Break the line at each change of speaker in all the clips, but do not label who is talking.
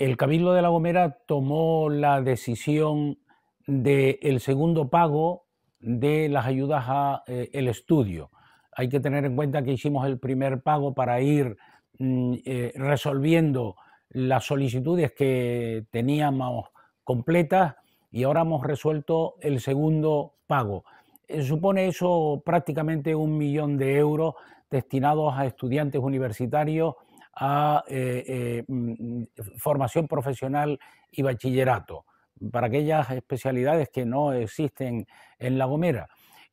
El Cabildo de La Gomera tomó la decisión del segundo pago de las ayudas a eh, el estudio. Hay que tener en cuenta que hicimos el primer pago para ir mm, eh, resolviendo las solicitudes que teníamos completas y ahora hemos resuelto el segundo pago. Eh, supone eso prácticamente un millón de euros destinados a estudiantes universitarios a eh, eh, mm, mm, formación profesional y bachillerato, para aquellas especialidades que no existen en La Gomera.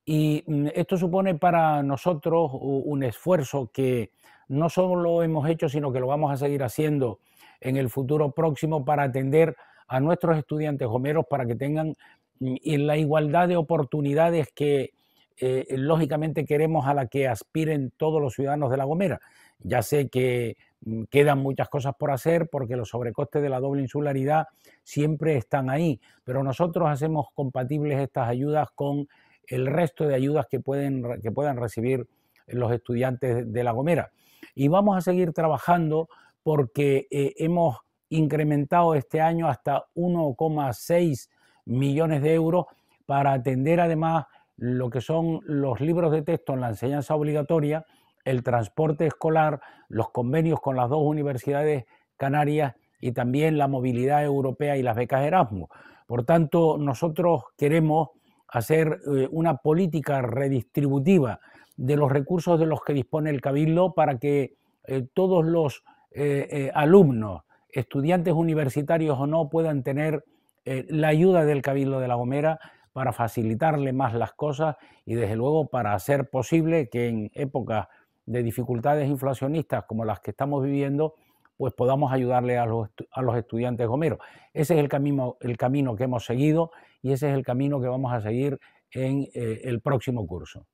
Y mm, esto supone para nosotros un esfuerzo que no solo hemos hecho, sino que lo vamos a seguir haciendo en el futuro próximo para atender a nuestros estudiantes gomeros para que tengan la igualdad de oportunidades que eh, eh, lógicamente queremos a la que aspiren todos los ciudadanos de La Gomera. Ya sé que mm, quedan muchas cosas por hacer porque los sobrecostes de la doble insularidad siempre están ahí, pero nosotros hacemos compatibles estas ayudas con el resto de ayudas que, pueden, que puedan recibir los estudiantes de La Gomera. Y vamos a seguir trabajando porque eh, hemos incrementado este año hasta 1,6 millones de euros para atender además lo que son los libros de texto en la enseñanza obligatoria, el transporte escolar, los convenios con las dos universidades canarias y también la movilidad europea y las becas Erasmus. Por tanto, nosotros queremos hacer eh, una política redistributiva de los recursos de los que dispone el Cabildo para que eh, todos los eh, alumnos, estudiantes universitarios o no, puedan tener la ayuda del Cabildo de La Gomera para facilitarle más las cosas y desde luego para hacer posible que en épocas de dificultades inflacionistas como las que estamos viviendo, pues podamos ayudarle a los, estudiantes gomeros. Ese es el camino, el camino que hemos seguido y ese es el camino que vamos a seguir en eh, el próximo curso.